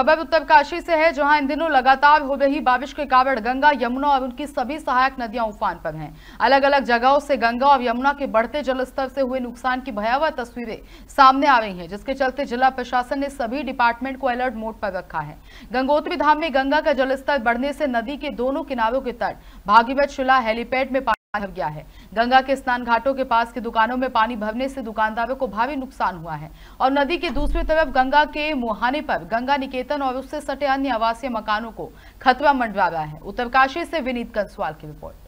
खबर उत्तरकाशी से है जहां इन दिनों लगातार हो रही बारिश के कारण गंगा यमुना और उनकी सभी सहायक नदियां उफान पर हैं अलग अलग जगहों से गंगा और यमुना के बढ़ते जलस्तर से हुए नुकसान की भयावह तस्वीरें सामने आ रही हैं जिसके चलते जिला प्रशासन ने सभी डिपार्टमेंट को अलर्ट मोड पर रखा है गंगोत्री धाम में गंगा का जलस्तर बढ़ने से नदी के दोनों किनारों के तट भागीवत शिला हेलीपैड में भर गया है गंगा के स्नान घाटों के पास की दुकानों में पानी भरने से दुकानदारों को भारी नुकसान हुआ है और नदी के दूसरी तरफ गंगा के मुहाने पर गंगा निकेतन और उससे सटे अन्य आवासीय मकानों को खतरा मंडरा रहा है उत्तरकाशी से विनीत कंसवाल की रिपोर्ट